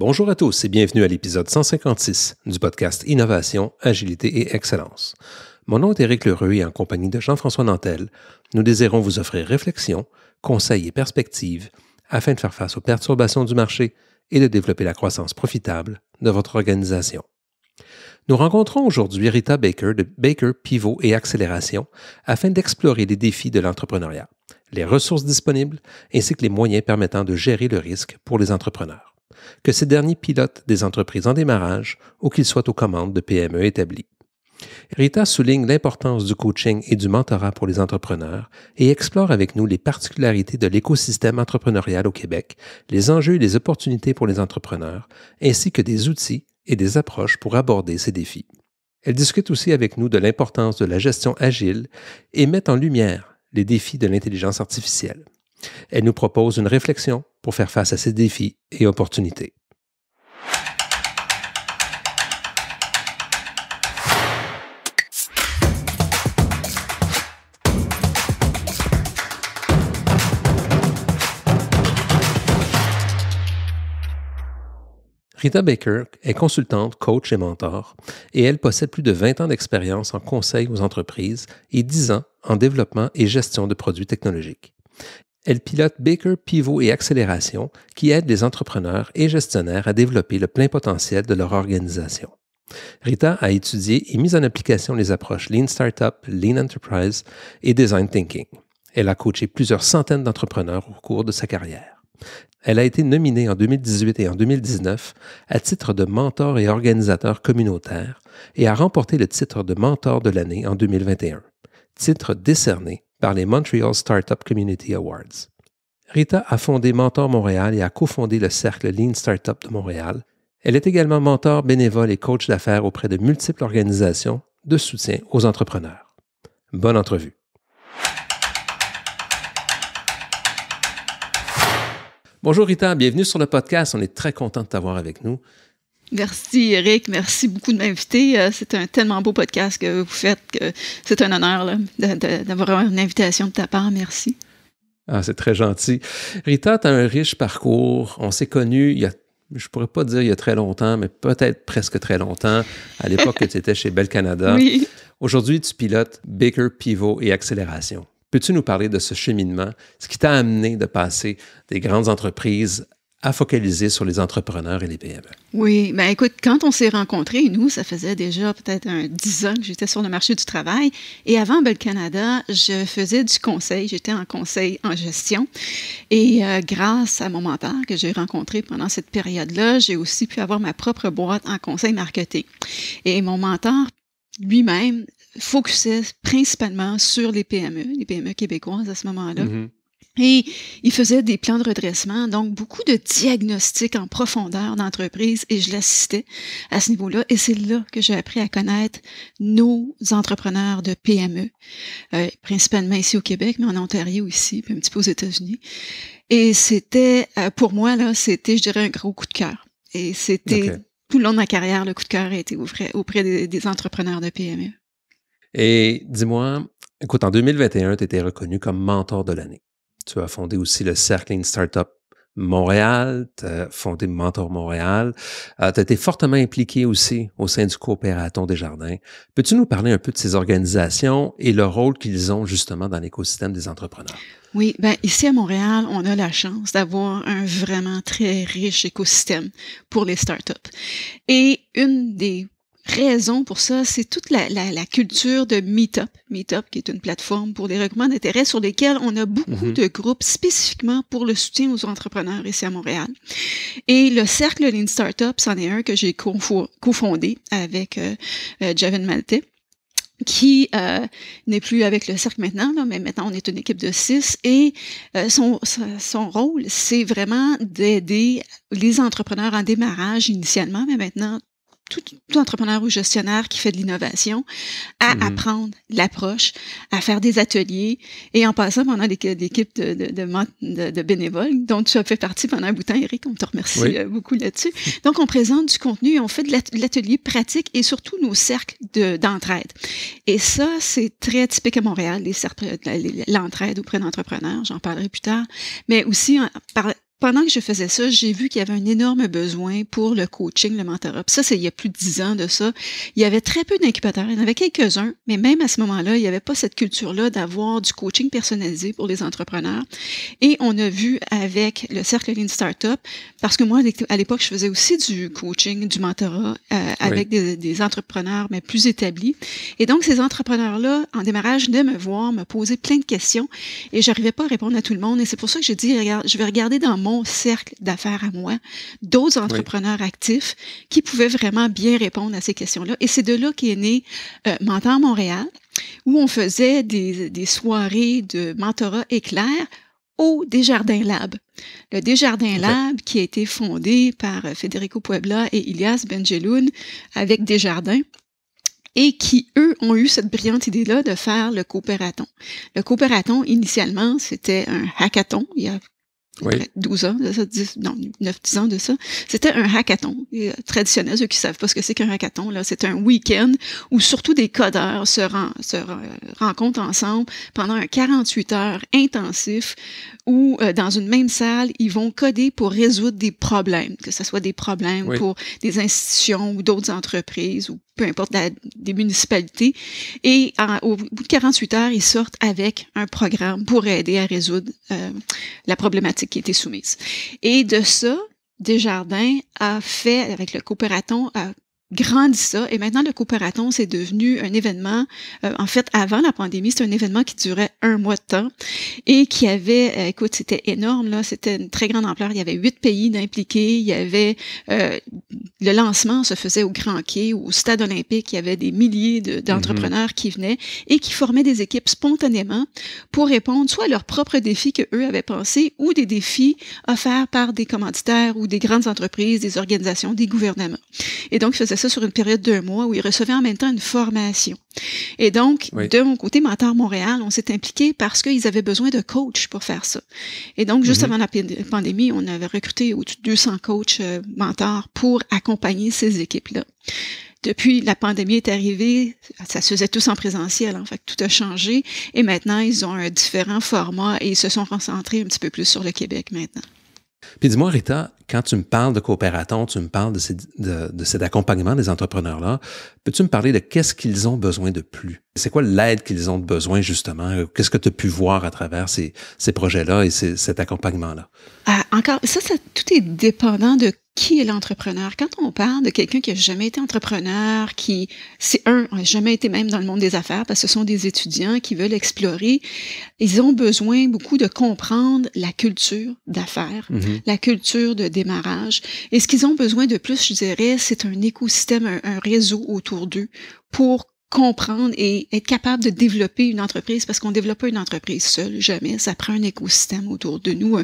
Bonjour à tous et bienvenue à l'épisode 156 du podcast Innovation, Agilité et Excellence. Mon nom est Éric Leroux et en compagnie de Jean-François Nantel, nous désirons vous offrir réflexion, conseils et perspectives afin de faire face aux perturbations du marché et de développer la croissance profitable de votre organisation. Nous rencontrons aujourd'hui Rita Baker de Baker Pivot et Accélération afin d'explorer les défis de l'entrepreneuriat, les ressources disponibles ainsi que les moyens permettant de gérer le risque pour les entrepreneurs que ces derniers pilotent des entreprises en démarrage ou qu'ils soient aux commandes de PME établies. Rita souligne l'importance du coaching et du mentorat pour les entrepreneurs et explore avec nous les particularités de l'écosystème entrepreneurial au Québec, les enjeux et les opportunités pour les entrepreneurs, ainsi que des outils et des approches pour aborder ces défis. Elle discute aussi avec nous de l'importance de la gestion agile et met en lumière les défis de l'intelligence artificielle. Elle nous propose une réflexion pour faire face à ces défis et opportunités. Rita Baker est consultante, coach et mentor, et elle possède plus de 20 ans d'expérience en conseil aux entreprises et 10 ans en développement et gestion de produits technologiques. Elle pilote Baker Pivot et Accélération, qui aide les entrepreneurs et gestionnaires à développer le plein potentiel de leur organisation. Rita a étudié et mis en application les approches Lean Startup, Lean Enterprise et Design Thinking. Elle a coaché plusieurs centaines d'entrepreneurs au cours de sa carrière. Elle a été nominée en 2018 et en 2019 à titre de mentor et organisateur communautaire et a remporté le titre de mentor de l'année en 2021, titre décerné par les Montreal Startup Community Awards. Rita a fondé Mentor Montréal et a cofondé le cercle Lean Startup de Montréal. Elle est également mentor bénévole et coach d'affaires auprès de multiples organisations de soutien aux entrepreneurs. Bonne entrevue. Bonjour Rita, bienvenue sur le podcast. On est très content de t'avoir avec nous. Merci Eric, merci beaucoup de m'inviter. Euh, c'est un tellement beau podcast que vous faites que c'est un honneur d'avoir une invitation de ta part. Merci. Ah, c'est très gentil. Rita, tu as un riche parcours. On s'est connus il y a je pourrais pas dire il y a très longtemps, mais peut-être presque très longtemps, à l'époque que tu étais chez Bell Canada. Oui. Aujourd'hui, tu pilotes Baker Pivot et Accélération. Peux-tu nous parler de ce cheminement, ce qui t'a amené de passer des grandes entreprises à focaliser sur les entrepreneurs et les PME. Oui, ben écoute, quand on s'est rencontrés, nous, ça faisait déjà peut-être un dix ans que j'étais sur le marché du travail. Et avant Bel Canada, je faisais du conseil, j'étais en conseil en gestion. Et euh, grâce à mon mentor que j'ai rencontré pendant cette période-là, j'ai aussi pu avoir ma propre boîte en conseil marketing. Et mon mentor lui-même focusait principalement sur les PME, les PME québécoises à ce moment-là. Mm-hmm. Et il faisait des plans de redressement, donc beaucoup de diagnostics en profondeur d'entreprise et je l'assistais à ce niveau-là. Et c'est là que j'ai appris à connaître nos entrepreneurs de PME, euh, principalement ici au Québec, mais en Ontario aussi, puis un petit peu aux États-Unis. Et c'était, euh, pour moi, là, c'était, je dirais, un gros coup de cœur. Et c'était tout le long de ma carrière, le coup de cœur a été auprès, des, des entrepreneurs de PME. Et dis-moi, écoute, en 2021, tu étais reconnu comme mentor de l'année. Tu as fondé aussi le Circling Startup Montréal, tu as fondé Mentor Montréal. Euh, tu as été fortement impliqué aussi au sein du coopératon des jardins. Peux-tu nous parler un peu de ces organisations et le rôle qu'ils ont justement dans l'écosystème des entrepreneurs? Oui, ben ici à Montréal, on a la chance d'avoir un vraiment très riche écosystème pour les startups. Et une des raison pour ça, c'est toute la, culture de Meetup. Meetup, qui est une plateforme pour des recommandes d'intérêt sur lesquels on a beaucoup mhm. de groupes spécifiquement pour le soutien aux entrepreneurs ici à Montréal. Et le cercle Lean Startup, c'en est un que j'ai cofondé avec euh, euh Javin qui euh, n'est plus avec le cercle maintenant, mais maintenant on est une équipe de six et euh, son, son rôle, c'est vraiment d'aider les entrepreneurs en démarrage initialement, mais maintenant tout, entrepreneur ou gestionnaire qui fait de l'innovation à mhm. apprendre l'approche, à faire des ateliers. Et en passant, pendant a des, de, de, bénévoles dont tu as fait partie pendant un bout de temps, Eric. On te remercie euh, beaucoup là-dessus. Donc, on présente du contenu, on fait de l'atelier pratique et surtout nos cercles d'entraide. et ça, c'est très typique à Montréal, les cercles, l'entraide auprès d'entrepreneurs. J'en parlerai plus tard. Mais aussi, par, pendant que je faisais ça, j'ai vu qu'il y avait un énorme besoin pour le coaching, le mentorat. Puis ça, c'est il y a plus de dix ans de ça. Il y avait très peu d'incubateurs. Il y en avait quelques-uns, mais même à ce moment-là, il n'y avait pas cette culture-là d'avoir du coaching personnalisé pour les entrepreneurs. Et on a vu avec le Cercle Lean Startup, parce que moi, à l'époque, je faisais aussi du coaching, du mentorat euh, avec des, des, entrepreneurs, mais plus établis. Et donc, ces entrepreneurs-là, en démarrage, venaient me voir, me poser plein de questions et j'arrivais pas à répondre à tout le monde. Et c'est pour ça que j'ai dit, regarde, je vais regarder dans mon mon cercle d'affaires à moi, d'autres entrepreneurs actifs qui pouvaient vraiment bien répondre à ces questions-là. Et c'est de là qu'est né euh, Mentor Montréal, où on faisait des, soirées de mentorat éclair au Desjardins Lab. Le Desjardins Lab qui a été fondé par euh, Federico Puebla et Ilias Benjeloun avec Desjardins et qui, eux, ont eu cette brillante idée-là de faire le coopératon. Le coopératon, initialement, c'était un hackathon. Il y a 12 ans de ça, 10, non, 9, 10 ans de ça, c'était un hackathon euh, traditionnel. Ceux qui savent pas ce que c'est qu'un hackathon, là, c'est un week-end où surtout des codeurs se, se rencontrent ensemble pendant un 48 heures intensif où, euh, dans une même salle, ils vont coder pour résoudre des problèmes, que ce soit des problèmes pour des institutions ou d'autres entreprises ou peu importe des municipalités. Et au bout de 48 heures, ils sortent avec un programme pour aider à résoudre euh, la problématique qui était soumise. Et de ça, Desjardins a fait, avec le coopératon, grandit ça. Et maintenant, le coopératon, c'est devenu un événement, euh, en fait, avant la pandémie, c'était un événement qui durait un mois de temps et qui avait, euh, écoute, c'était énorme, là, c'était une très grande ampleur. Il y avait huit pays d'impliqués, il y avait, euh, le lancement se faisait au Grand Quai, au Stade olympique, il y avait des milliers mm-hmm. d'entrepreneurs qui venaient et qui formaient des équipes spontanément pour répondre soit à leurs propres défis que eux avaient pensé ou des défis offerts par des commanditaires ou des grandes entreprises, des organisations, des gouvernements. Et donc, ils faisaient sur une période d'un mois où ils recevaient en même temps une formation. Et donc, de mon côté, Mentor Montréal, on s'est impliqué parce qu'ils avaient besoin de coach pour faire ça. Et donc, juste mhm. avant la pandémie, on avait recruté au-dessus de 200 coachs euh, mentors pour accompagner ces équipes-là. Depuis la pandémie est arrivée, ça se faisait tous en présentiel, en hein, fait tout a changé. Et maintenant, ils ont un différent format et ils se sont concentrés un petit peu plus sur le Québec maintenant. Puis dis-moi, Rita, quand tu me parles de coopératons, tu me parles de, cet accompagnement des entrepreneurs-là, peux-tu me parler de qu'est-ce qu'ils ont besoin de plus? C'est quoi l'aide qu'ils ont besoin, justement? Qu'est-ce que tu as pu voir à travers ces, projets-là et cet accompagnement-là? Euh, encore, ça, ça, tout est dépendant de qui est l'entrepreneur. Quand on parle de quelqu'un qui a jamais été entrepreneur, qui, c'est un, n'a jamais été même dans le monde des affaires, parce que ce sont des étudiants qui veulent explorer, ils ont besoin beaucoup de comprendre la culture d'affaires, mm-hmm. la culture de démarrage. Et ce qu'ils ont besoin de plus, je dirais, c'est un écosystème, un réseau autour d'eux pour comprendre et être capable de développer une entreprise parce qu'on ne développe pas une entreprise seule, jamais. Ça prend un écosystème autour de nous,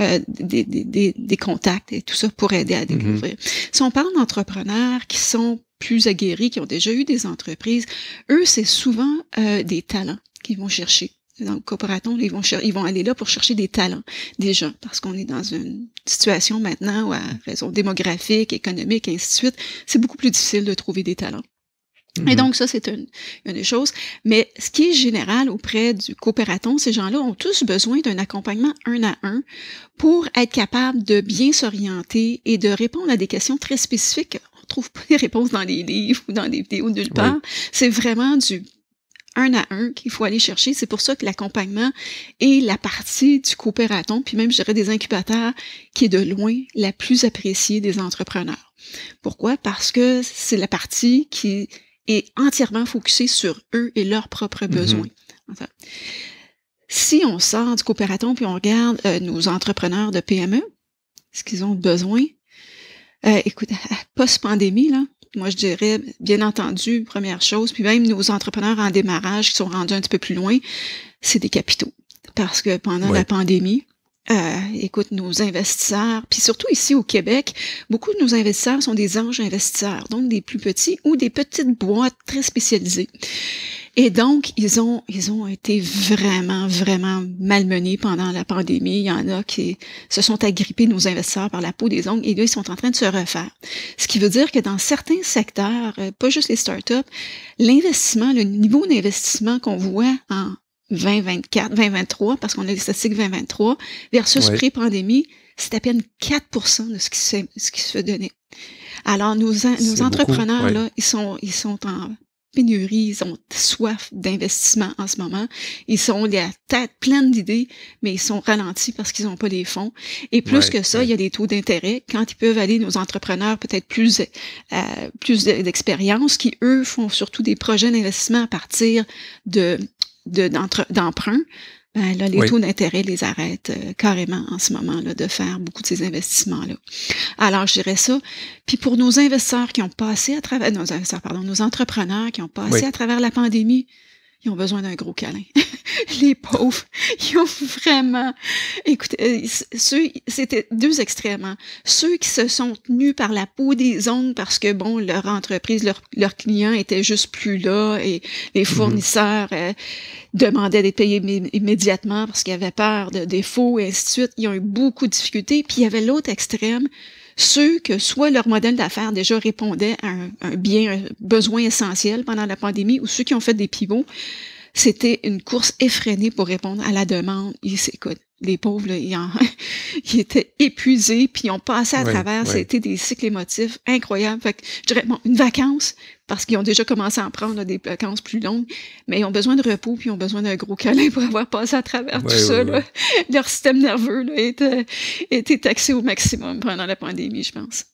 euh, des, des, des, contacts et tout ça pour aider à mhm. découvrir. Si on parle d'entrepreneurs qui sont plus aguerris, qui ont déjà eu des entreprises, eux, c'est souvent euh, des talents qu'ils vont chercher dans le corporaton, ils vont, ils vont aller là pour chercher des talents, des gens, parce qu'on est dans une situation maintenant où, à raison démographique, économique, et ainsi de suite, c'est beaucoup plus difficile de trouver des talents. Mhm. Et donc, ça, c'est une, une, des choses. Mais ce qui est général auprès du coopératon, ces gens-là ont tous besoin d'un accompagnement un à un pour être capable de bien s'orienter et de répondre à des questions très spécifiques. On trouve pas les réponses dans les livres ou dans les vidéos nulle part. C'est vraiment du un à un qu'il faut aller chercher. C'est pour ça que l'accompagnement est la partie du coopératon, puis même, je dirais, des incubateurs, qui est de loin la plus appréciée des entrepreneurs. Pourquoi? Parce que c'est la partie qui et entièrement focusé sur eux et leurs propres mhm. besoins. Si on sort du coopératon puis on regarde euh, nos entrepreneurs de PME, ce qu'ils ont besoin, euh, écoute, post-pandémie, là, moi je dirais, bien entendu, première chose, puis même nos entrepreneurs en démarrage qui sont rendus un petit peu plus loin, c'est des capitaux. Parce que pendant la pandémie, euh, écoute, nos investisseurs, puis surtout ici au Québec, beaucoup de nos investisseurs sont des anges investisseurs, donc des plus petits ou des petites boîtes très spécialisées. Et donc, ils ont, ils ont été vraiment, vraiment malmenés pendant la pandémie. Il y en a qui se sont agrippés, nos investisseurs, par la peau des ongles, et là, ils sont en train de se refaire. Ce qui veut dire que dans certains secteurs, euh, pas juste les startups, l'investissement, le niveau d'investissement qu'on voit en, 2024, 2023, parce qu'on a les statistiques 2023, versus pré-pandémie, c'est à peine 4 de ce qui se fait, ce qui se donner. Alors, nos, entrepreneurs, là, ils sont, ils sont en pénurie, ils ont soif d'investissement en ce moment. Ils sont la tête pleine d'idées, mais ils sont ralentis parce qu'ils n'ont pas les fonds. Et plus que ça, il y a des taux d'intérêt. Quand ils peuvent aller, nos entrepreneurs peut-être plus, euh, plus d'expérience, qui eux font surtout des projets d'investissement à partir de d'emprunt, ben là, les taux d'intérêt les arrêtent euh, carrément en ce moment là, de faire beaucoup de ces investissements-là. Alors, je dirais ça. Puis pour nos investisseurs qui ont passé à travers, nos investisseurs, pardon, nos entrepreneurs qui ont passé à travers la pandémie, ils ont besoin d'un gros câlin. les pauvres, ils ont vraiment... Écoutez, euh, c'était deux extrêmes. Hein. Ceux qui se sont tenus par la peau des ongles parce que, bon, leur entreprise, leur, client clients juste plus là et les mhm. fournisseurs euh, demandaient d'être payés immédiatement parce qu'ils avaient peur de défauts et ainsi de suite. Ils ont eu beaucoup de difficultés. Puis il y avait l'autre extrême, ceux que soit leur modèle d'affaires déjà répondait à un, bien, un besoin essentiel pendant la pandémie, ou ceux qui ont fait des pivots, c'était une course effrénée pour répondre à la demande. Les pauvres, ils, en, étaient épuisés, puis ils ont passé à travers. C'était des cycles émotifs incroyables. Fait je dirais, bon, une vacance, parce qu'ils ont déjà commencé à en prendre des vacances plus longues, mais ils ont besoin de repos, puis ils ont besoin d'un gros câlin pour avoir passé à travers tout ça. Leur système nerveux a euh, était, taxé au maximum pendant la pandémie, je pense.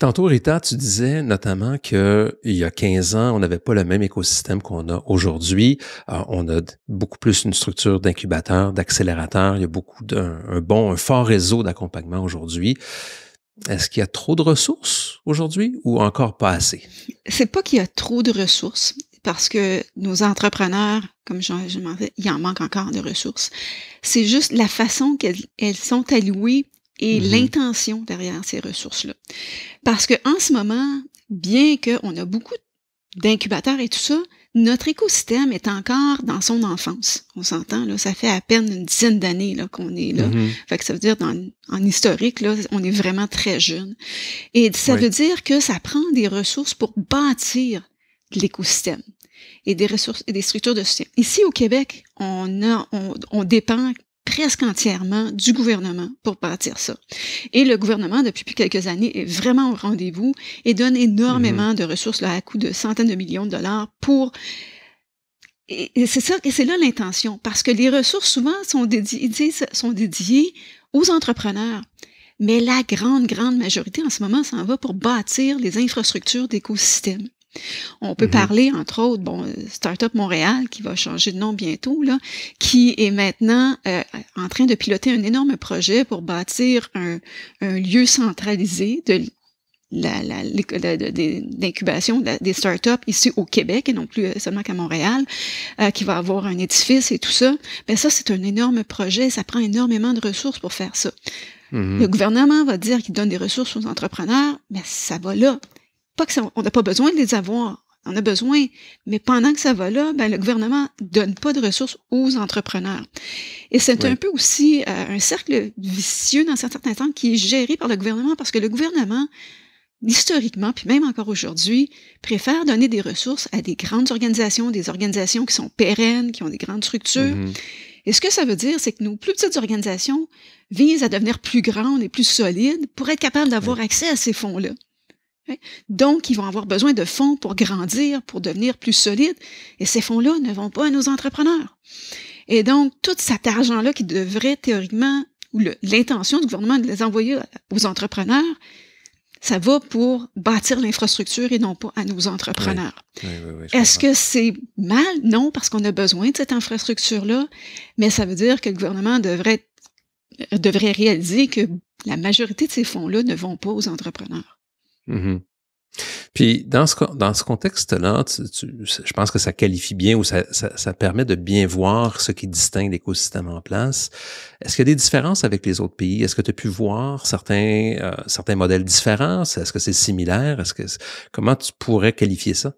Tantôt, Rita, tu disais notamment que il y a 15 ans, on n'avait pas le même écosystème qu'on a aujourd'hui. Euh, on a beaucoup plus une structure d'incubateur, d'accélérateur. Il y a beaucoup d'un bon, un fort réseau d'accompagnement aujourd'hui. Est-ce qu'il y a trop de ressources aujourd'hui ou encore pas assez? C'est pas qu'il y a trop de ressources, parce que nos entrepreneurs, comme je, je m'en il en manque encore de ressources. C'est juste la façon qu'elles sont allouées et mhm. l'intention derrière ces ressources-là. Parce que en ce moment, bien qu'on a beaucoup d'incubateurs et tout ça, notre écosystème est encore dans son enfance. On s'entend, là, ça fait à peine une dizaine d'années là, qu'on est là. Mm-hmm. Fait que ça veut dire dans, en historique, là, on est vraiment très jeune. Et ça veut dire que ça prend des ressources pour bâtir l'écosystème et des ressources et des structures de soutien. Ici au Québec, on, a, on, on dépend presque entièrement du gouvernement pour bâtir ça. Et le gouvernement, depuis quelques années, est vraiment au rendez-vous et donne énormément mm-hmm. de ressources là, à coût de centaines de millions de dollars pour et c'est ça, et c'est là l'intention, parce que les ressources souvent sont dédiées, sont dédiées aux entrepreneurs. Mais la grande, grande majorité en ce moment s'en va pour bâtir les infrastructures d'écosystèmes. On peut mhm. parler, entre autres, bon, Startup Montréal, qui va changer de nom bientôt, là, qui est maintenant euh, en train de piloter un énorme projet pour bâtir un, lieu centralisé de d'incubation des startups ici au Québec et non plus euh, seulement qu'à Montréal, euh, qui va avoir un édifice et tout ça, mais ben, ça, c'est un énorme projet. Ça prend énormément de ressources pour faire ça. Mhm. Le gouvernement va dire qu'il donne des ressources aux entrepreneurs, mais ça va là on n'a pas besoin de les avoir, on a besoin, mais pendant que ça va là, ben, le gouvernement donne pas de ressources aux entrepreneurs. Et c'est un peu aussi euh, un cercle vicieux dans certain temps qui est géré par le gouvernement parce que le gouvernement, historiquement, puis même encore aujourd'hui, préfère donner des ressources à des grandes organisations, des organisations qui sont pérennes, qui ont des grandes structures. Mhm. Et ce que ça veut dire, c'est que nos plus petites organisations visent à devenir plus grandes et plus solides pour être capables d'avoir accès à ces fonds-là. Hein? Donc, ils vont avoir besoin de fonds pour grandir, pour devenir plus solides, et ces fonds-là ne vont pas à nos entrepreneurs. Et donc, tout cet argent-là qui devrait théoriquement, ou l'intention du gouvernement de les envoyer aux entrepreneurs, ça va pour bâtir l'infrastructure et non pas à nos entrepreneurs. Est-ce que c'est mal? Non, parce qu'on a besoin de cette infrastructure-là, mais ça veut dire que le gouvernement devrait réaliser que la majorité de ces fonds-là ne vont pas aux entrepreneurs. Mmh Puis dans ce, dans ce contexte-là, je pense que ça qualifie bien ou ça, ça, permet de bien voir ce qui distingue l'écosystème en place. Est-ce qu'il y a des différences avec les autres pays? Est-ce que tu as pu voir certains, euh, certains modèles différents? Est-ce que c'est similaire? Est-ce que comment tu pourrais qualifier ça?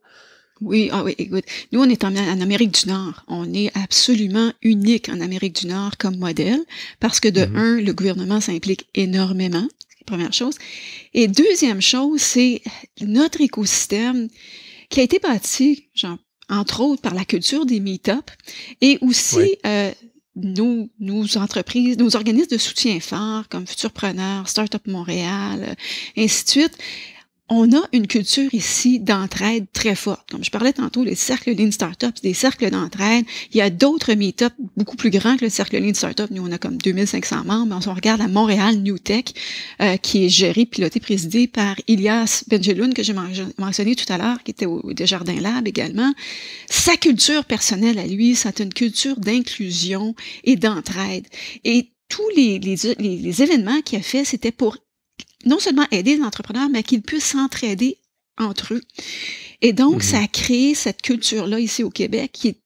Oui, ah oui, écoute, nous, on est en, en, Amérique du Nord. On est absolument unique en Amérique du Nord comme modèle parce que de mmh un, le gouvernement s'implique énormément première chose. Et deuxième chose, c'est notre écosystème qui a été bâti, entre autres, par la culture des meet ups et aussi euh, nos, entreprises, nos organismes de soutien fort comme Futurpreneur, Startup Montréal, euh, ainsi de suite, on a une culture ici d'entraide très forte. Comme je parlais tantôt, les cercles Lean Startup, des cercles d'entraide. Il y a d'autres meet-ups beaucoup plus grands que le cercle Lean Startup. Nous, on a comme 2500 membres. On regarde la Montréal New Tech, euh, qui est géré, piloté, présidé par Ilias Benjeloun, que j'ai mentionné tout à l'heure, qui était au, des Desjardins Lab également. Sa culture personnelle à lui, c'est une culture d'inclusion et d'entraide. Et tous les, les, les, événements qu'il a fait, c'était pour non seulement aider les entrepreneurs, mais qu'ils puissent s'entraider entre eux. Et donc, mhm. ça a créé cette culture-là ici au Québec qui est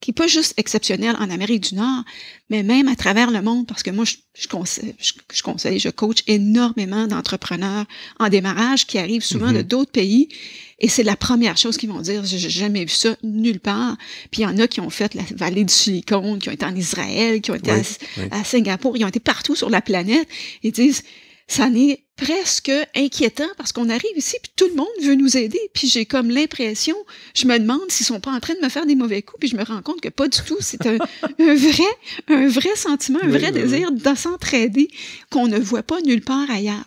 qui n'est pas juste exceptionnelle en Amérique du Nord, mais même à travers le monde, parce que moi, je, conseille, je, coach énormément d'entrepreneurs en démarrage qui arrivent souvent de mhm. d'autres pays, et c'est la première chose qu'ils vont dire, j'ai jamais vu ça nulle part. Puis il y en a qui ont fait la vallée du silicone, qui ont été en Israël, qui ont été à, à, Singapour, ils ont été partout sur la planète, ils disent, 啥尼？presque inquiétant parce qu'on arrive ici puis tout le monde veut nous aider puis j'ai comme l'impression je me demande s'ils sont pas en train de me faire des mauvais coups puis je me rends compte que pas du tout c'est un, vrai un vrai sentiment un vrai désir de s'entraider qu'on ne voit pas nulle part ailleurs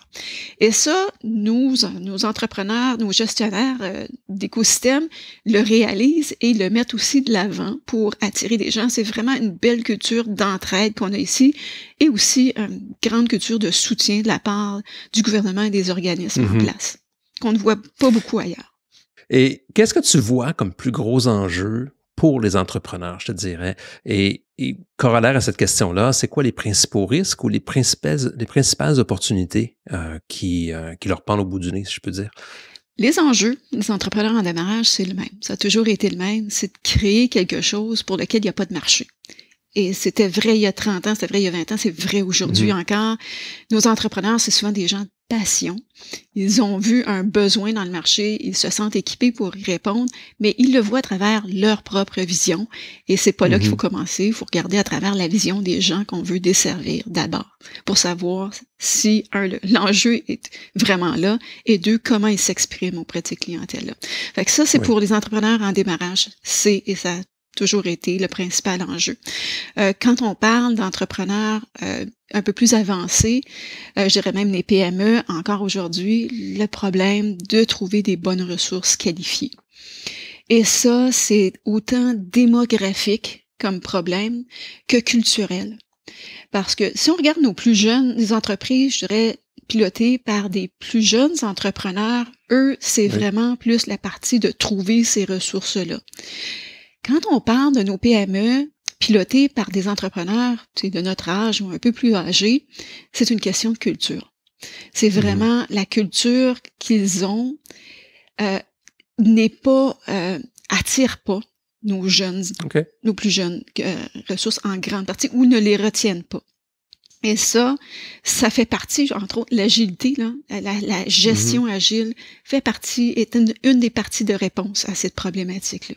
et ça nous euh, nos entrepreneurs nos gestionnaires euh, d'écosystèmes le réalisent et le mettent aussi de l'avant pour attirer des gens c'est vraiment une belle culture d'entraide qu'on a ici et aussi une grande culture de soutien de la part du gouvernement et des organismes en mhm. place, qu'on ne voit pas beaucoup ailleurs. Et qu'est-ce que tu vois comme plus gros enjeu pour les entrepreneurs, je te dirais? Et, corollaire à cette question-là, c'est quoi les principaux risques ou les principales, les principales opportunités euh, qui, euh, qui leur pendent au bout du nez, si je peux dire? Les enjeux des entrepreneurs en démarrage, c'est le même. Ça a toujours été le même. C'est de créer quelque chose pour lequel il n'y a pas de marché. Et c'était vrai il y a 30 ans, c'était vrai il y a 20 ans, c'est vrai aujourd'hui mm-hmm. encore. Nos entrepreneurs, c'est souvent des gens de passion. Ils ont vu un besoin dans le marché, ils se sentent équipés pour y répondre, mais ils le voient à travers leur propre vision. Et c'est pas là qu'il mm-hmm. faut commencer, il faut regarder à travers la vision des gens qu'on veut desservir d'abord pour savoir si, un, l'enjeu est vraiment là, et deux, comment ils s'expriment auprès de ces clientèles-là. Fait que ça, c'est pour les entrepreneurs en démarrage. C'est, et ça toujours été le principal enjeu. Euh, quand on parle d'entrepreneurs euh, un peu plus avancés, euh, je dirais même les PME, encore aujourd'hui, le problème de trouver des bonnes ressources qualifiées. Et ça, c'est autant démographique comme problème que culturel. Parce que si on regarde nos plus jeunes les entreprises, je dirais pilotées par des plus jeunes entrepreneurs, eux, c'est vraiment plus la partie de trouver ces ressources-là. Quand on parle de nos PME pilotées par des entrepreneurs de notre âge ou un peu plus âgés, c'est une question de culture. C'est mmh vraiment la culture qu'ils ont euh, n'est pas euh, attire pas nos jeunes, nos plus jeunes euh, ressources en grande partie ou ne les retiennent pas. Et ça, ça fait partie, entre autres, l'agilité, la, mmh gestion agile fait partie, est une des parties de réponse à cette problématique-là.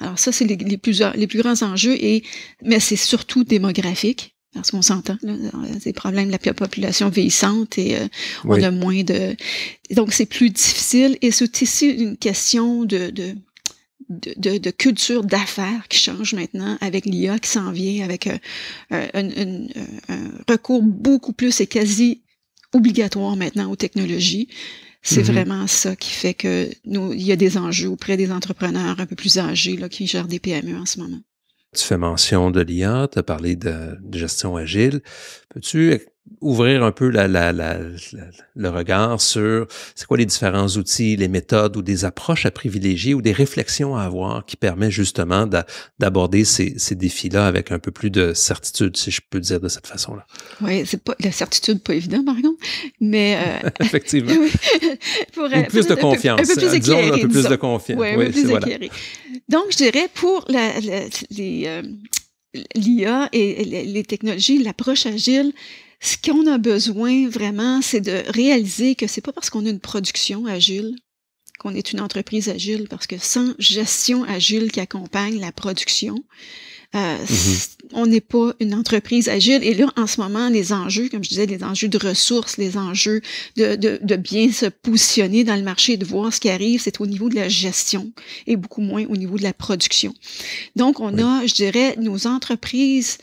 Alors ça, c'est les, plus, les plus grands enjeux, et, mais c'est surtout démographique parce qu'on s'entend, des problèmes de la population vieillissante et euh, on a moins de... Donc, c'est plus difficile et c'est aussi une question de, de, culture d'affaires qui change maintenant avec l'IA qui s'en vient, avec euh, euh, un, un, recours beaucoup plus et quasi obligatoire maintenant aux technologies. C'est mm-hmm. vraiment ça qui fait que nous, il y a des enjeux auprès des entrepreneurs un peu plus âgés là, qui gèrent des PME en ce moment. Tu fais mention de l'IA, tu as parlé de, de gestion agile. Peux-tu ouvrir un peu la, le regard sur c'est quoi les différents outils, les méthodes ou des approches à privilégier ou des réflexions à avoir qui permet justement d'aborder ces, défis-là avec un peu plus de certitude, si je peux dire de cette façon-là. Oui, c'est pas la certitude pas évident, Marion, mais euh, effectivement, oui, pour, euh, plus de confiance, un peu, plus hein, éclairé, un peu plus de confiance, oui, voilà. Donc, je dirais pour les euh, l'IA et les technologies, l'approche agile, ce qu'on a besoin vraiment, c'est de réaliser que c'est pas parce qu'on a une production agile qu'on est une entreprise agile, parce que sans gestion agile qui accompagne la production, euh, mm-hmm. on n'est pas une entreprise agile. Et là, en ce moment, les enjeux, comme je disais, les enjeux de ressources, les enjeux de, bien se positionner dans le marché, de voir ce qui arrive, c'est au niveau de la gestion et beaucoup moins au niveau de la production. Donc, on a, je dirais, nos entreprises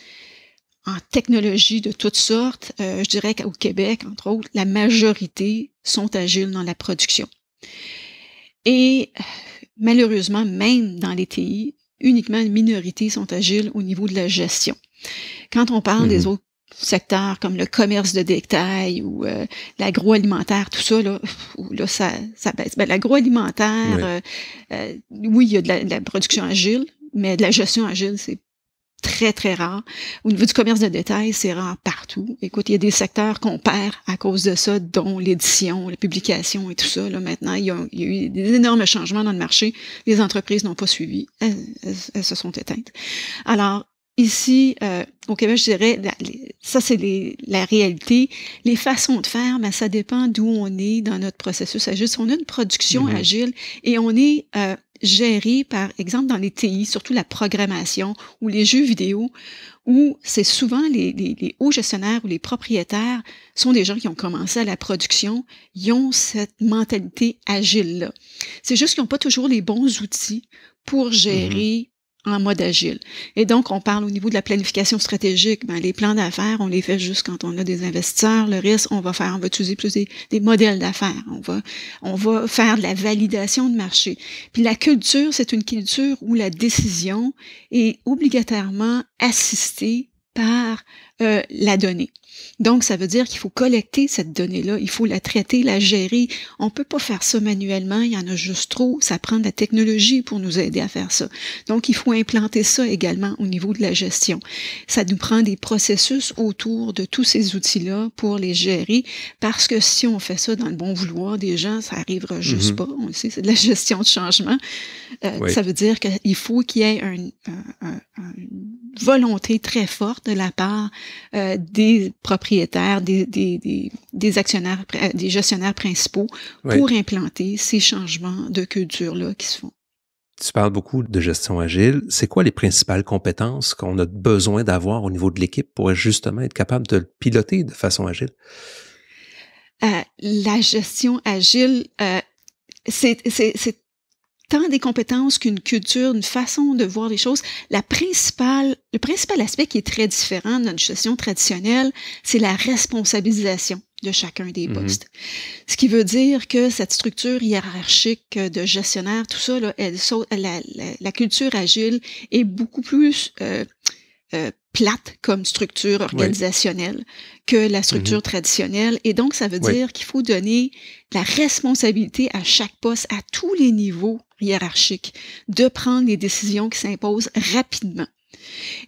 en technologie de toutes sortes. Euh, je dirais qu'au Québec, entre autres, la majorité sont agiles dans la production. Et malheureusement, même dans les TI, uniquement une minorité sont agiles au niveau de la gestion. Quand on parle des mhm. autres secteurs comme le commerce de détail ou euh, l'agroalimentaire, tout ça, là, là ça, ça baisse. Ben, l'agroalimentaire, euh, oui. il y a de la production agile, mais de la gestion agile, c'est très, très rare. Au niveau du commerce de détail, c'est rare partout. Écoute, il y a des secteurs qu'on perd à cause de ça, dont l'édition, la publication et tout ça. Là, maintenant, il y, a, eu des énormes changements dans le marché. Les entreprises n'ont pas suivi. Elles, se sont éteintes. Alors, ici, euh, au Québec, je dirais, ça, c'est la réalité. Les façons de faire, mais ça dépend d'où on est dans notre processus agile. Si on a une production agile et on est... Euh, gérer, par exemple, dans les TI, surtout la programmation ou les jeux vidéo, où c'est souvent les, les, hauts gestionnaires ou les propriétaires sont des gens qui ont commencé à la production, ils ont cette mentalité agile-là. C'est juste qu'ils n'ont pas toujours les bons outils pour mm-hmm. gérer en mode agile. Et donc, on parle au niveau de la planification stratégique. Ben, les plans d'affaires, on les fait juste quand on a des investisseurs. Le risque, on va faire, on va utiliser plus des, modèles d'affaires. On va, on va faire de la validation de marché. Puis la culture, c'est une culture où la décision est obligatoirement assistée par euh, la donnée. Donc, ça veut dire qu'il faut collecter cette donnée-là, il faut la traiter, la gérer. On peut pas faire ça manuellement, il y en a juste trop, ça prend de la technologie pour nous aider à faire ça. Donc, il faut implanter ça également au niveau de la gestion. Ça nous prend des processus autour de tous ces outils-là pour les gérer, parce que si on fait ça dans le bon vouloir des gens, ça arrivera juste mhm. pas. On le c'est de la gestion de changement. Euh, ça veut dire qu'il faut qu'il y ait un, un, un, volonté très forte de la part euh, des propriétaires, des, actionnaires, euh, des gestionnaires principaux pour implanter ces changements de culture-là qui se font. Tu parles beaucoup de gestion agile. C'est quoi les principales compétences qu'on a besoin d'avoir au niveau de l'équipe pour justement être capable de le piloter de façon agile? Euh, la gestion agile, c'est tant des compétences qu'une culture, une façon de voir les choses. La principale, le principal aspect qui est très différent de notre gestion traditionnelle, c'est la responsabilisation de chacun des mhm. postes. Ce qui veut dire que cette structure hiérarchique de gestionnaire, tout ça, là, elle, la, la, culture agile est beaucoup plus euh, euh, plate comme structure organisationnelle que la structure mhm. traditionnelle. Et donc, ça veut dire qu'il faut donner la responsabilité à chaque poste, à tous les niveaux hiérarchiques, de prendre les décisions qui s'imposent rapidement.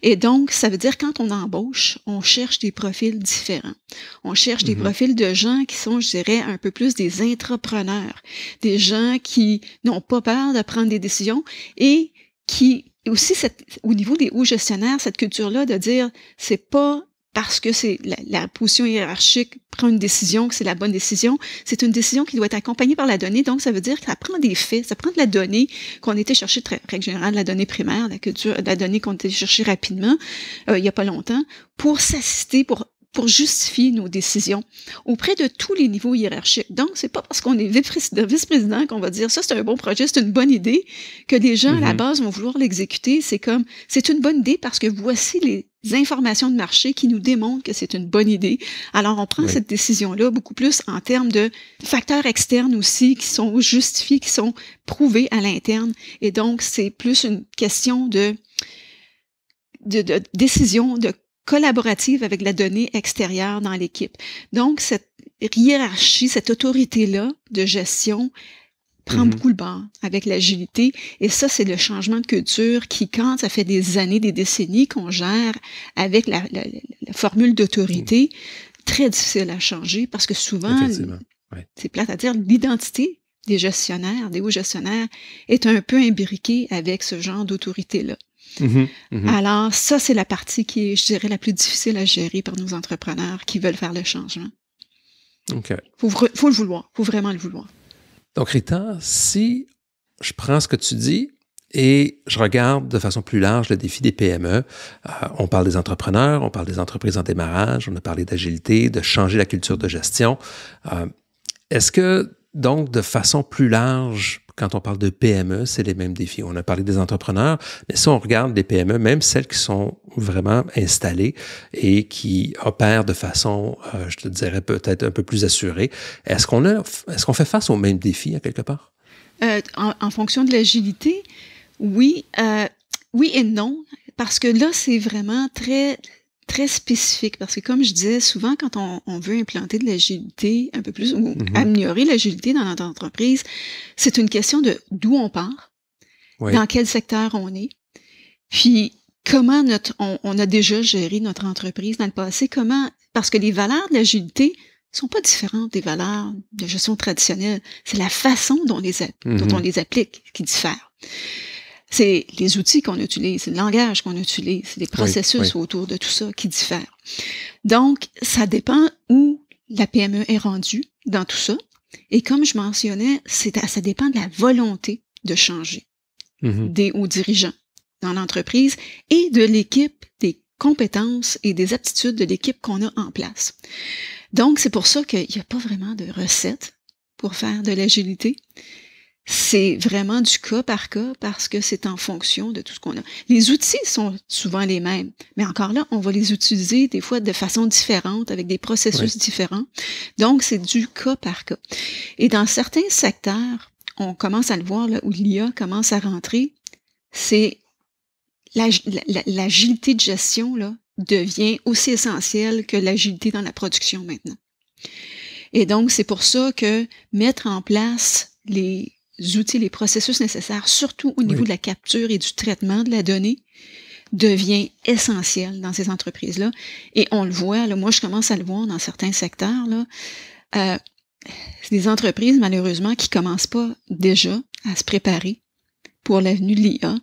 Et donc, ça veut dire quand on embauche, on cherche des profils différents. On cherche des mhm. profils de gens qui sont, je dirais, un peu plus des entrepreneurs, des gens qui n'ont pas peur de prendre des décisions et qui et aussi, cette, au niveau des hauts gestionnaires, cette culture-là de dire, c'est pas parce que c'est la, position hiérarchique prend une décision, que c'est la bonne décision. C'est une décision qui doit être accompagnée par la donnée. Donc, ça veut dire que ça prend des faits, ça prend de la donnée qu'on était chercher, très, règle générale, la donnée primaire, la culture, la donnée qu'on était chercher rapidement, euh, il n'y a pas longtemps, pour s'assister, pour pour justifier nos décisions auprès de tous les niveaux hiérarchiques. Donc, c'est pas parce qu'on est vice-président qu'on va dire ça, c'est un bon projet, c'est une bonne idée, que les gens à la mhm. base vont vouloir l'exécuter. C'est comme, c'est une bonne idée parce que voici les informations de marché qui nous démontrent que c'est une bonne idée. Alors, on prend cette décision-là beaucoup plus en termes de facteurs externes aussi qui sont justifiés, qui sont prouvés à l'interne. Et donc, c'est plus une question de, de, de, décision de collaborative avec la donnée extérieure dans l'équipe. Donc, cette hiérarchie, cette autorité-là de gestion prend mm-hmm. beaucoup le bord avec l'agilité. Et ça, c'est le changement de culture qui, quand ça fait des années, des décennies qu'on gère avec la, formule d'autorité, mm. très difficile à changer parce que souvent, c'est plate à dire, l'identité des gestionnaires, des hauts gestionnaires, est un peu imbriquée avec ce genre d'autorité-là. Mhm, mhm. Alors, ça, c'est la partie qui est, je dirais, la plus difficile à gérer par nos entrepreneurs qui veulent faire le changement. OK. Il faut, le vouloir. Il faut vraiment le vouloir. Donc, Rita, si je prends ce que tu dis et je regarde de façon plus large le défi des PME, euh, on parle des entrepreneurs, on parle des entreprises en démarrage, on a parlé d'agilité, de changer la culture de gestion. Euh, est-ce que, donc, de façon plus large, quand on parle de PME, c'est les mêmes défis. On a parlé des entrepreneurs, mais si on regarde les PME, même celles qui sont vraiment installées et qui opèrent de façon, euh, je te dirais peut-être un peu plus assurée, est-ce qu'on a, est-ce qu'on fait face aux mêmes défis à quelque part euh, en, fonction de l'agilité, oui, euh, oui et non, parce que là c'est vraiment très très spécifique parce que, comme je disais, souvent quand on, veut implanter de l'agilité un peu plus ou mhm. améliorer l'agilité dans notre entreprise, c'est une question de d'où on part, dans quel secteur on est, puis comment notre, on, a déjà géré notre entreprise dans le passé, comment, parce que les valeurs de l'agilité sont pas différentes des valeurs de gestion traditionnelle. C'est la façon dont, les, dont mhm. on les applique qui diffère c'est les outils qu'on utilise, le langage qu'on utilise, c'est les processus autour de tout ça qui diffèrent. Donc, ça dépend où la PME est rendue dans tout ça. Et comme je mentionnais, c'est, ça dépend de la volonté de changer mm-hmm. des hauts dirigeants dans l'entreprise et de l'équipe, des compétences et des aptitudes de l'équipe qu'on a en place. Donc, c'est pour ça qu'il n'y a pas vraiment de recette pour faire de l'agilité c'est vraiment du cas par cas parce que c'est en fonction de tout ce qu'on a. Les outils sont souvent les mêmes, mais encore là, on va les utiliser des fois de façon différente, avec des processus différents. Donc, c'est du cas par cas. Et dans certains secteurs, on commence à le voir là, où l'IA commence à rentrer, c'est l'agilité de gestion là, devient aussi essentielle que l'agilité dans la production maintenant. Et donc, c'est pour ça que mettre en place les outils, les processus nécessaires, surtout au niveau de la capture et du traitement de la donnée, devient essentiel dans ces entreprises-là. Et on le voit, moi je commence à le voir dans certains secteurs. Là, euh, entreprises, malheureusement, qui commencent pas déjà à se préparer pour l'avenue de l'IA,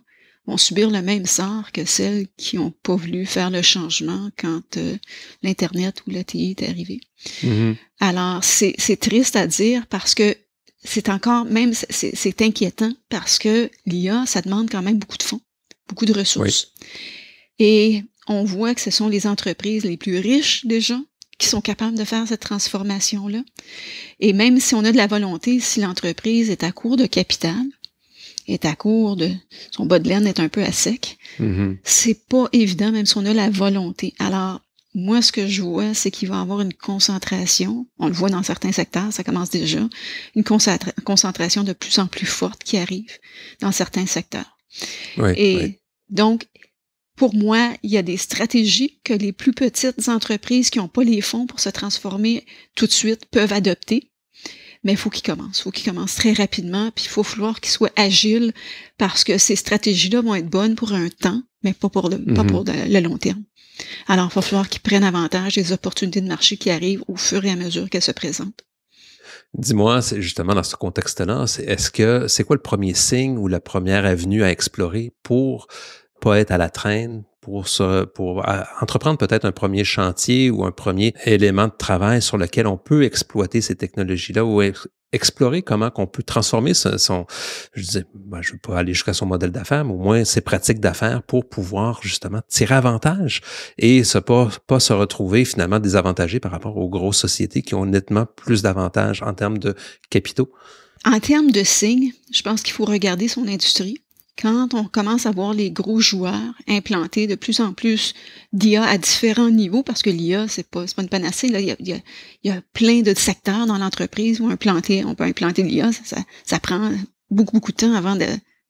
vont subir le même sort que celles qui n'ont pas voulu faire le changement quand euh, l'Internet ou l'ATI est arrivé. Mm-hmm. Alors, c'est triste à dire parce que c'est encore même, c'est inquiétant parce que l'IA, ça demande quand même beaucoup de fonds, beaucoup de ressources. Et on voit que ce sont les entreprises les plus riches déjà qui sont capables de faire cette transformation-là. Et même si on a de la volonté, si l'entreprise est à court de capital, est à court de son bas de laine est un peu à sec, mm-hmm. c'est pas évident même si on a la volonté. Alors, moi, ce que je vois, c'est qu'il va avoir une concentration, on le voit dans certains secteurs, ça commence déjà, une concentration de plus en plus forte qui arrive dans certains secteurs. Et donc, pour moi, il y a des stratégies que les plus petites entreprises qui n'ont pas les fonds pour se transformer tout de suite peuvent adopter mais faut il faut qu'il commence. faut qu'il commence très rapidement, puis il faut falloir qu'il soit agile parce que ces stratégies-là vont être bonnes pour un temps, mais pas pour le, mhm. pour le long terme. Alors, il faut falloir qu'ils prennent avantage des opportunités de marché qui arrivent au fur et à mesure qu'elles se présentent. Dis-moi, c'est justement dans ce contexte-là, est-ce que c'est quoi le premier signe ou la première avenue à explorer pour pas être à la traîne pour, pour entreprendre peut-être un premier chantier ou un premier élément de travail sur lequel on peut exploiter ces technologies-là ou explorer comment qu'on peut transformer son, je disais, ben, je veux pas aller jusqu'à son modèle d'affaires, mais au moins ses pratiques d'affaires pour pouvoir justement tirer avantage et se pas, pas se retrouver finalement désavantagé par rapport aux grosses sociétés qui ont nettement plus d'avantages en termes de capitaux. En termes de signes, je pense qu'il faut regarder son industrie quand on commence à voir les gros joueurs implanter de plus en plus d'IA à différents niveaux, parce que l'IA, c'est pas, pas une panacée, là, il, y a, plein de secteurs dans l'entreprise où implanter, on peut implanter l'IA, ça, prend beaucoup, beaucoup de temps avant de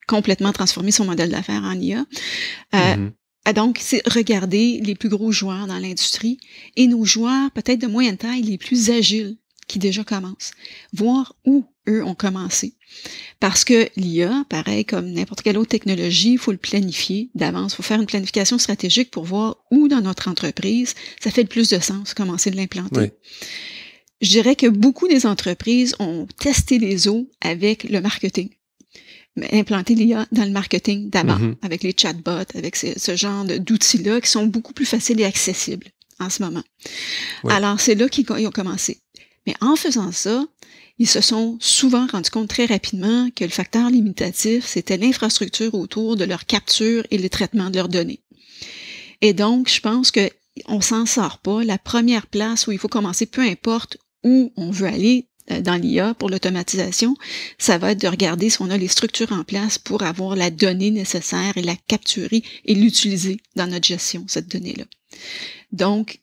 complètement transformer son modèle d'affaires en IA. Euh, mm-hmm. ah, Donc, c'est regarder les plus gros joueurs dans l'industrie et nos joueurs peut-être de moyenne taille les plus agiles qui déjà commencent. Voir où ont commencé. Parce que l'IA, pareil comme n'importe quelle autre technologie, il faut le planifier d'avance. Il faut faire une planification stratégique pour voir où dans notre entreprise ça fait le plus de sens, commencer de l'implanter. Je dirais que beaucoup des entreprises ont testé les eaux avec le marketing implanter l'IA dans le marketing d'abord, mm-hmm. avec les chatbots, avec ce, genre d'outils-là qui sont beaucoup plus faciles et accessibles en ce moment. Alors, c'est là qu'ils ont commencé. Mais en faisant ça, ils se sont souvent rendus compte très rapidement que le facteur limitatif, c'était l'infrastructure autour de leur capture et le traitement de leurs données. Et donc, je pense que on s'en sort pas. La première place où il faut commencer, peu importe où on veut aller euh, dans l'IA pour l'automatisation, ça va être de regarder si on a les structures en place pour avoir la donnée nécessaire et la capturer et l'utiliser dans notre gestion, cette donnée-là. Donc,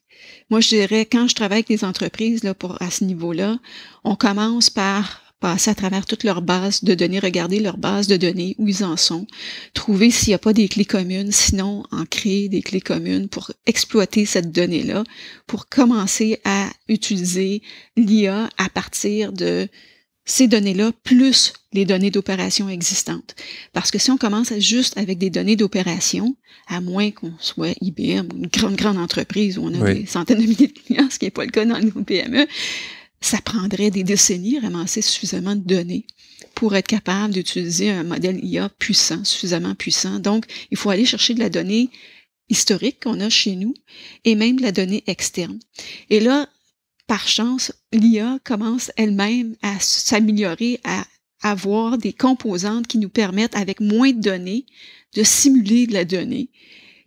moi, je dirais, quand je travaille avec des entreprises là, pour, à ce niveau-là, on commence par passer à travers toute leur base de données, regarder leur base de données, où ils en sont, trouver s'il n'y a pas des clés communes, sinon en créer des clés communes pour exploiter cette donnée-là, pour commencer à utiliser l'IA à partir de ces données-là plus les données d'opération existantes. Parce que si on commence juste avec des données d'opération, à moins qu'on soit IBM, une grande, grande entreprise où on a des centaines de milliers de clients, ce qui n'est pas le cas dans nos PME, ça prendrait des décennies à ramasser suffisamment de données pour être capable d'utiliser un modèle IA puissant, suffisamment puissant. Donc, il faut aller chercher de la donnée historique qu'on a chez nous et même de la donnée externe. Et là, par chance, l'IA commence elle-même à s'améliorer, à avoir des composantes qui nous permettent, avec moins de données, de simuler de la donnée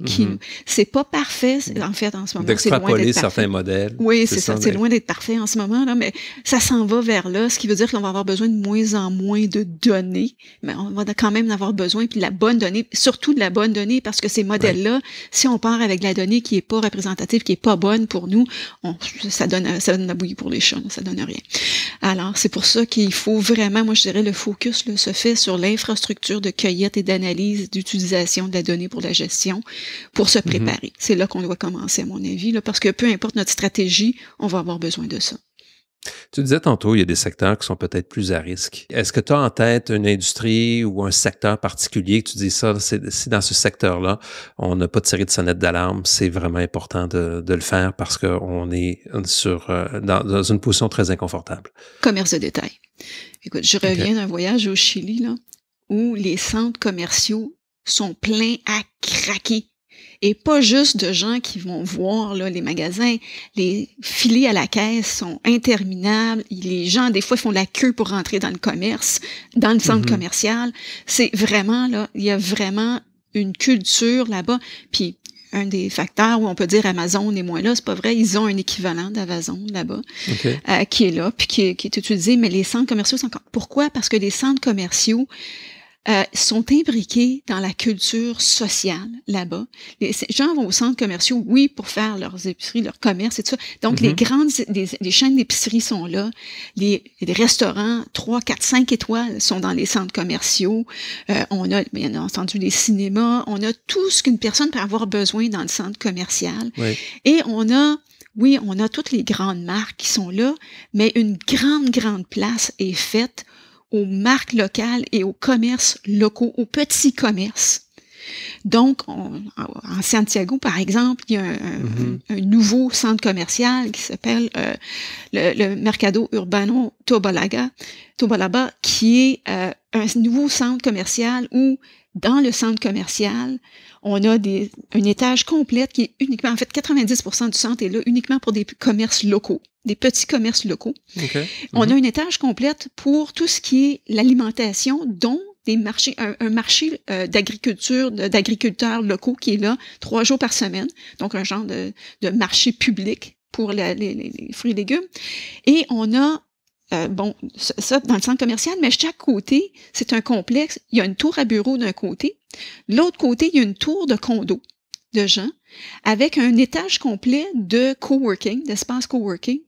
Mm-hmm. c'est pas parfait en fait en ce moment. D'extrapoler certains modèles. Oui, c'est ça. C'est loin d'être parfait en ce moment là, mais ça s'en va vers là, ce qui veut dire qu'on va avoir besoin de moins en moins de données, mais on va quand même avoir besoin puis de la bonne donnée, surtout de la bonne donnée parce que ces modèles là, si on part avec la donnée qui est pas représentative, qui est pas bonne pour nous, ça donne ça donne la bouillie pour les chats, ça donne rien. Alors c'est pour ça qu'il faut vraiment, moi je dirais le focus se fait sur l'infrastructure de cueillette et d'analyse d'utilisation de la donnée pour la gestion pour se mhm. préparer. C'est là qu'on doit commencer, à mon avis, parce que peu importe notre stratégie, on va avoir besoin de ça. Tu disais tantôt, il y a des secteurs qui sont peut-être plus à risque. Est-ce que tu as en tête une industrie ou un secteur particulier que tu dis ça, si dans ce secteur-là, on n'a pas tiré de sonnette d'alarme, c'est vraiment important de, le faire parce qu'on est sur, euh, dans, une position très inconfortable? Commerce de détail. Écoute, je reviens d'un voyage au Chili, là, où les centres commerciaux sont pleins à craquer et pas juste de gens qui vont voir là, les magasins. Les filets à la caisse sont interminables. Les gens, des fois, font la queue pour rentrer dans le commerce, dans le centre mm-hmm. commercial. C'est vraiment, là, il y a vraiment une culture là-bas. Puis, un des facteurs où on peut dire Amazon est moins là, c'est pas vrai, ils ont un équivalent d'Amazon là-bas euh, qui est là, puis qui est, qui utilisé, mais les centres commerciaux sont encore... Pourquoi? Parce que les centres commerciaux, euh, sont imbriqués dans la culture sociale là-bas. Les gens vont aux centres commerciaux, oui, pour faire leurs épiceries, leur commerce et tout ça. Donc, les mhm. grandes, les, chaînes d'épicerie sont là. Les, restaurants 3, 4, 5 étoiles sont dans les centres commerciaux. Euh, on a, bien entendu, les cinémas. On a tout ce qu'une personne peut avoir besoin dans le centre commercial. Et on a oui, on a toutes les grandes marques qui sont là, mais une grande, grande place est faite aux marques locales et aux commerces locaux, aux petits commerces. Donc, en Santiago, par exemple, il y a un, mhm. nouveau centre commercial qui s'appelle euh, le, Mercado Urbano Tobalaga, Tobalaba, qui est euh, un nouveau centre commercial où, dans le centre commercial, on a des, un étage complet qui est uniquement, en fait, 90 du centre est là uniquement pour des commerces locaux, des petits commerces locaux. On mhm. a un étage complet pour tout ce qui est l'alimentation, dont des marchés, un, marché euh, d'agriculture, d'agriculteurs locaux qui est là trois jours par semaine, donc un genre de, marché public pour les, fruits et légumes. Et on a, euh, bon, ça dans le centre commercial, mais chaque côté, c'est un complexe. Il y a une tour à bureau d'un côté. L'autre côté, il y a une tour de condo de gens avec un étage complet de coworking, d'espace coworking.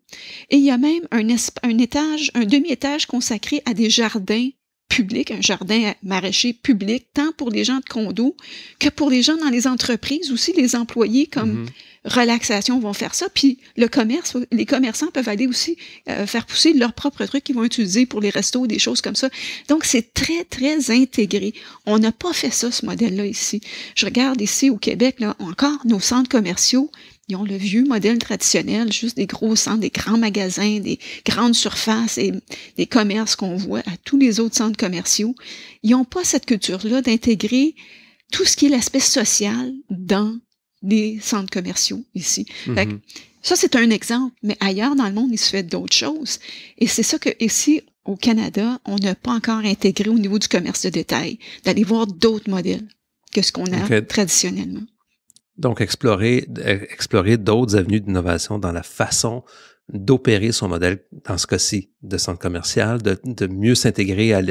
Et il y a même un, un étage, un demi-étage consacré à des jardins public, un jardin maraîcher public, tant pour les gens de condo que pour les gens dans les entreprises aussi, les employés comme mhm. relaxation vont faire ça. Puis le commerce, les commerçants peuvent aller aussi euh, faire pousser leurs propres trucs qu'ils vont utiliser pour les restos, des choses comme ça. Donc c'est très, très intégré. On n'a pas fait ça, ce modèle-là ici. Je regarde ici au Québec, là, encore nos centres commerciaux, ils ont le vieux modèle traditionnel, juste des gros centres, des grands magasins, des grandes surfaces et des commerces qu'on voit à tous les autres centres commerciaux. Ils n'ont pas cette culture-là d'intégrer tout ce qui est l'aspect social dans les centres commerciaux ici. Mhm. ça, c'est un exemple, mais ailleurs dans le monde, il se fait d'autres choses. Et c'est ça que ici, au Canada, on n'a pas encore intégré au niveau du commerce de détail, d'aller voir d'autres modèles que ce qu'on a traditionnellement. Donc, explorer, explorer d'autres avenues d'innovation dans la façon d'opérer son modèle, dans ce cas-ci, de centre commercial, de, mieux s'intégrer à,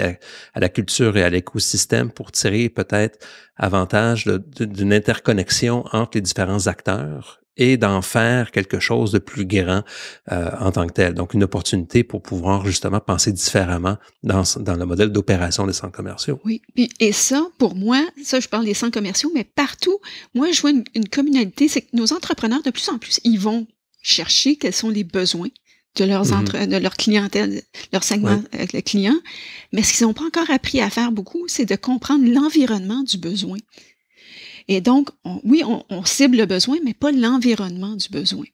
à, la culture et à l'écosystème pour tirer peut-être avantage d'une interconnexion entre les différents acteurs et d'en faire quelque chose de plus grand euh, en tant que tel. Donc, une opportunité pour pouvoir justement penser différemment dans, le modèle d'opération des centres commerciaux. Oui, et ça, pour moi, ça, je parle des centres commerciaux, mais partout, moi, je vois une, communauté c'est que nos entrepreneurs, de plus en plus, ils vont chercher quels sont les besoins de leurs mm-hmm. de leur clientèle, leur segment euh, client. Mais ce qu'ils n'ont pas encore appris à faire beaucoup, c'est de comprendre l'environnement du besoin. Et donc, oui, on, cible le besoin, mais pas l'environnement du besoin.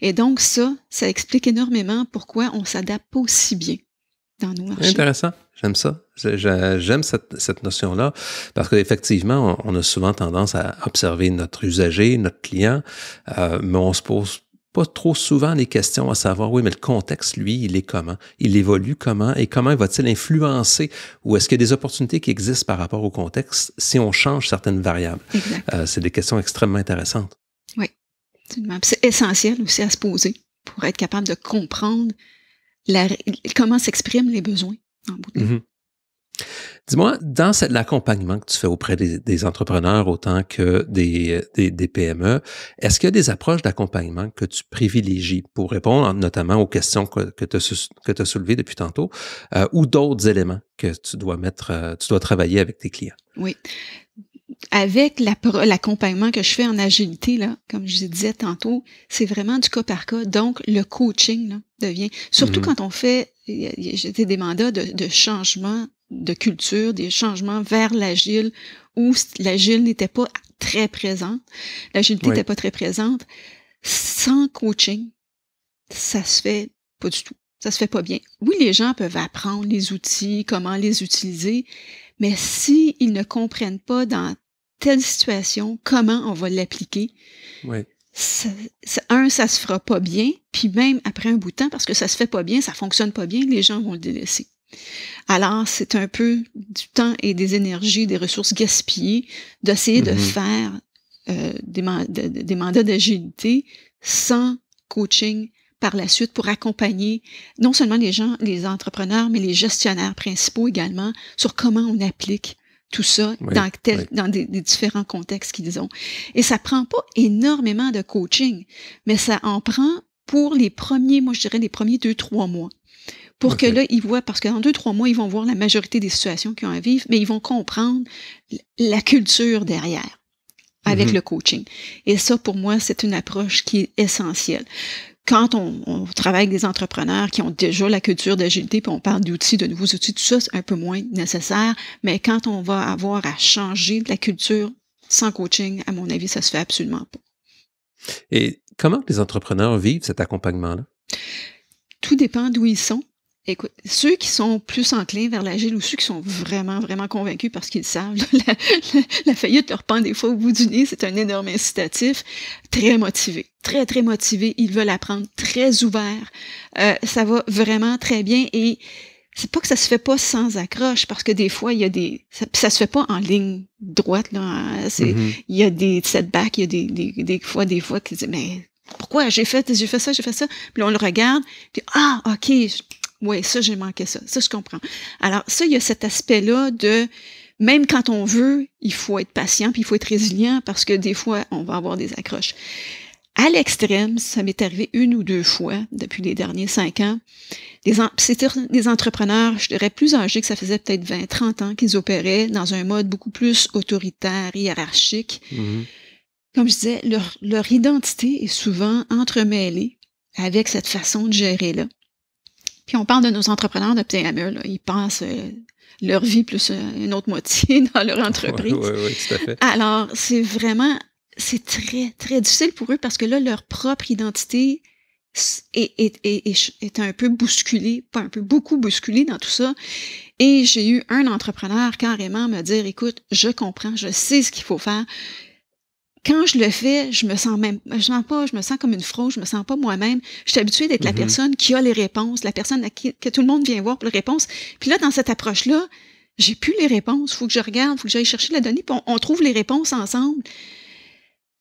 Et donc, ça, ça explique énormément pourquoi on s'adapte aussi bien dans nos marchés. Intéressant. J'aime ça. J'aime cette, notion-là parce qu'effectivement, on, a souvent tendance à observer notre usager, notre client, euh, mais on se pose pas trop souvent les questions à savoir, oui, mais le contexte, lui, il est comment? Il évolue comment? Et comment va-t-il influencer? Ou est-ce qu'il y a des opportunités qui existent par rapport au contexte si on change certaines variables? Euh, c'est des questions extrêmement intéressantes. Oui, C'est essentiel aussi à se poser pour être capable de comprendre comment s'expriment les besoins. En bout de mm-hmm. Dis-moi, dans l'accompagnement que tu fais auprès des, entrepreneurs autant que des, PME, est-ce qu'il y a des approches d'accompagnement que tu privilégies pour répondre notamment aux questions que, tu as, soulevées depuis tantôt euh, ou d'autres éléments que tu dois mettre, euh, tu dois travailler avec tes clients? Oui avec l'accompagnement que je fais en agilité, là, comme je disais tantôt, c'est vraiment du cas par cas. Donc, le coaching devient, surtout mmh quand on fait j'étais des mandats de changement de culture, des changements vers l'agile où l'agile n'était pas très présente, l'agilité n'était pas très présente, sans coaching, ça se fait pas du tout. Ça se fait pas bien. Oui, les gens peuvent apprendre les outils, comment les utiliser, mais s'ils ils ne comprennent pas dans telle situation comment on va l'appliquer, oui. Ça, ça, un, ça se fera pas bien, puis même après un bout de temps, parce que ça se fait pas bien, ça fonctionne pas bien, les gens vont le délaisser. Alors, c'est un peu du temps et des énergies, des ressources gaspillées d'essayer de mm-hmm. faire euh, des, mandats d'agilité sans coaching par la suite pour accompagner non seulement les gens, les entrepreneurs, mais les gestionnaires principaux également sur comment on applique tout ça dans, tel, dans des, différents contextes qu'ils ont. Et ça prend pas énormément de coaching, mais ça en prend pour les premiers, moi je dirais les premiers deux, trois mois pour que là, ils voient, parce que dans deux, trois mois, ils vont voir la majorité des situations qu'ils ont à vivre, mais ils vont comprendre la culture derrière avec mhm. le coaching. Et ça, pour moi, c'est une approche qui est essentielle. Quand on, travaille avec des entrepreneurs qui ont déjà la culture d'agilité, puis on parle d'outils, de nouveaux outils, tout ça, c'est un peu moins nécessaire. Mais quand on va avoir à changer de la culture sans coaching, à mon avis, ça se fait absolument pas. Et comment les entrepreneurs vivent cet accompagnement-là? Tout dépend d'où ils sont. Écoute, ceux qui sont plus enclins vers l'agile ou ceux qui sont vraiment, vraiment convaincus parce qu'ils savent, la, faillite leur pend des fois au bout du nez, c'est un énorme incitatif, très motivé, très, très motivé. ils veulent apprendre, très ouvert. Euh, ça va vraiment très bien et c'est pas que ça se fait pas sans accroche parce que des fois il y a des ça, se fait pas en ligne droite là hein. mm-hmm. il y a des setbacks il y a des, fois des fois qui disent mais pourquoi j'ai fait j'ai fait ça j'ai fait ça puis on le regarde puis ah ok oui, ça, j'ai manqué ça. Ça, je comprends. Alors, ça, il y a cet aspect-là de même quand on veut, il faut être patient, puis il faut être résilient parce que des fois, on va avoir des accroches. À l'extrême, ça m'est arrivé une ou deux fois depuis les derniers cinq ans. C'était des entrepreneurs, je dirais, plus âgés que ça faisait peut-être 20, 30 ans qu'ils opéraient dans un mode beaucoup plus autoritaire, hiérarchique. Mm-hmm. Comme je disais, leur, leur identité est souvent entremêlée avec cette façon de gérer-là. Puis on parle de nos entrepreneurs de PME, Ils passent euh, leur vie plus euh, une autre moitié dans leur entreprise. Oui, oui, Alors, c'est vraiment, c'est très, très difficile pour eux parce que là, leur propre identité est, est, est un peu bousculée, pas un peu, beaucoup bousculée dans tout ça. Et j'ai eu un entrepreneur carrément me dire, écoute, je comprends, je sais ce qu'il faut faire quand je le fais, je me sens même, je sens pas, je me sens comme une fraude, je me sens pas moi-même. Je suis habituée d'être la mhm. personne qui a les réponses, la personne à qui, que tout le monde vient voir pour les réponses. Puis là, dans cette approche-là, j'ai plus les réponses. Faut que je regarde, faut que j'aille chercher la donnée, puis on, trouve les réponses ensemble.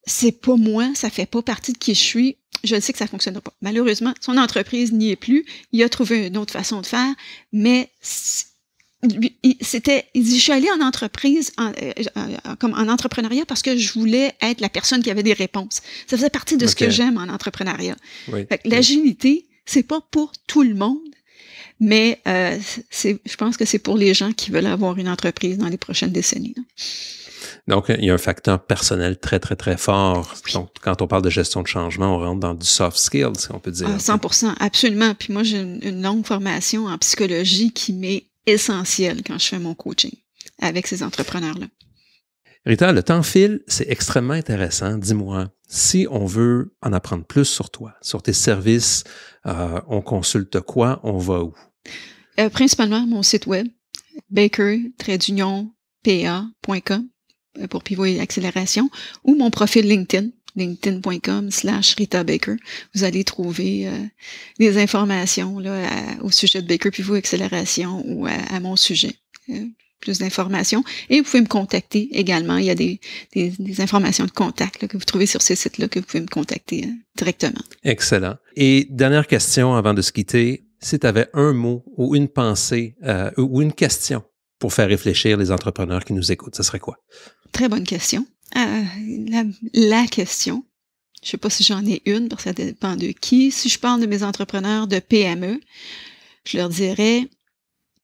C'est pas moi, ça fait pas partie de qui je suis. Je sais que ça fonctionne pas. Malheureusement, son entreprise n'y est plus. Il a trouvé une autre façon de faire, mais c'était je suis allée en entreprise en, euh, euh, euh, comme en, entrepreneuriat parce que je voulais être la personne qui avait des réponses ça faisait partie de ce que j'aime en entrepreneuriat l'agilité c'est pas pour tout le monde mais je pense que c'est pour les gens qui veulent avoir une entreprise dans les prochaines décennies Donc, il y a un facteur personnel très, très, très fort. Donc, quand on parle de gestion de changement, on rentre dans du soft skills, on peut dire. 100 ah, absolument. Puis moi, j'ai une, une, longue formation en psychologie qui m'est essentiel quand je fais mon coaching avec ces entrepreneurs-là. Rita, le temps file, c'est extrêmement intéressant. Dis-moi, si on veut en apprendre plus sur toi, sur tes services, euh, on consulte quoi, on va où? Euh, principalement mon site web, baker-pa.com euh, pour pivot et accélération, ou mon profil LinkedIn, linkedin.com slash Rita Baker. Vous allez trouver euh, des informations au sujet de Baker Pivot Accélération ou à, mon sujet. Euh, plus d'informations. Et vous pouvez me contacter également. Il y a des, informations de contact que vous trouvez sur ces sites-là que vous pouvez me contacter euh, directement. Excellent. Et dernière question avant de se quitter. Si tu avais un mot ou une pensée ou une question pour faire réfléchir les entrepreneurs qui nous écoutent, ce serait quoi? Très bonne question. Ah, la, question, je ne sais pas si j'en ai une, parce que ça dépend de qui. Si je parle de mes entrepreneurs de PME, je leur dirais,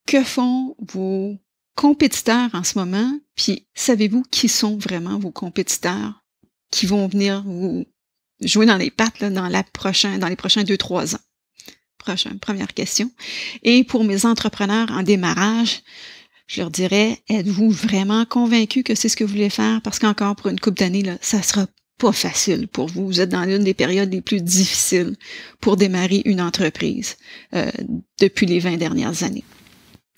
que font vos compétiteurs en ce moment? Puis savez-vous qui sont vraiment vos compétiteurs qui vont venir vous jouer dans les pattes dans, la prochaine, dans les prochains deux, trois ans? Prochaine, première question. Et pour mes entrepreneurs en démarrage, je leur dirais, êtes-vous vraiment convaincu que c'est ce que vous voulez faire? Parce qu'encore pour une couple d'années, ça sera pas facile pour vous. Vous êtes dans l'une des périodes les plus difficiles pour démarrer une entreprise euh, depuis les 20 dernières années.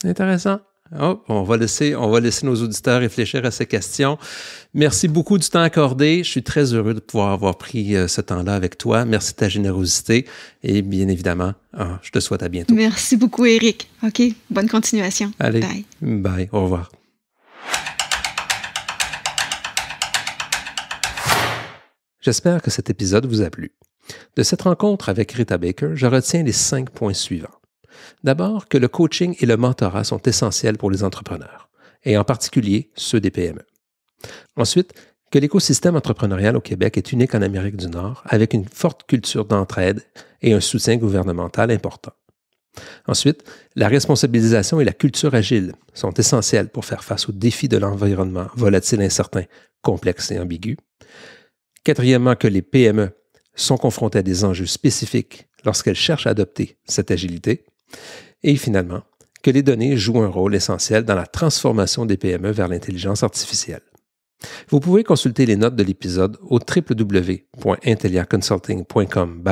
Intéressant on, va laisser, on va laisser nos auditeurs réfléchir à ces questions. Merci beaucoup du temps accordé. Je suis très heureux de pouvoir avoir pris euh, ce temps-là avec toi. Merci de ta générosité et bien évidemment, euh, je te souhaite à bientôt. Merci beaucoup, Eric. OK, bonne continuation. Allez, bye. Bye, au revoir. J'espère que cet épisode vous a plu. De cette rencontre avec Rita Baker, je retiens les cinq points suivants. D'abord, que le coaching et le mentorat sont essentiels pour les entrepreneurs, et en particulier ceux des PME. Ensuite, que l'écosystème entrepreneurial au Québec est unique en Amérique du Nord, avec une forte culture d'entraide et un soutien gouvernemental important. Ensuite, la responsabilisation et la culture agile sont essentielles pour faire face aux défis de l'environnement volatile, incertain, complexe et ambigu. Quatrièmement, que les PME sont confrontées à des enjeux spécifiques lorsqu'elles cherchent à adopter cette agilité. Et finalement, que les données jouent un rôle essentiel dans la transformation des PME vers l'intelligence artificielle. Vous pouvez consulter les notes de l'épisode au www.intelliaconsulting.com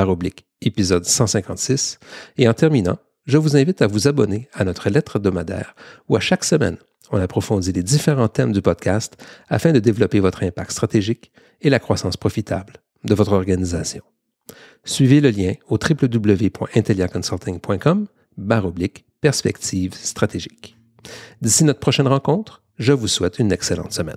épisode 156 et en terminant, je vous invite à vous abonner à notre lettre hebdomadaire où à chaque semaine, on approfondit les différents thèmes du podcast afin de développer votre impact stratégique et la croissance profitable de votre organisation. Suivez le lien au www.intelliaconsulting.com barre oblique, perspective stratégique. D'ici notre prochaine rencontre, je vous souhaite une excellente semaine.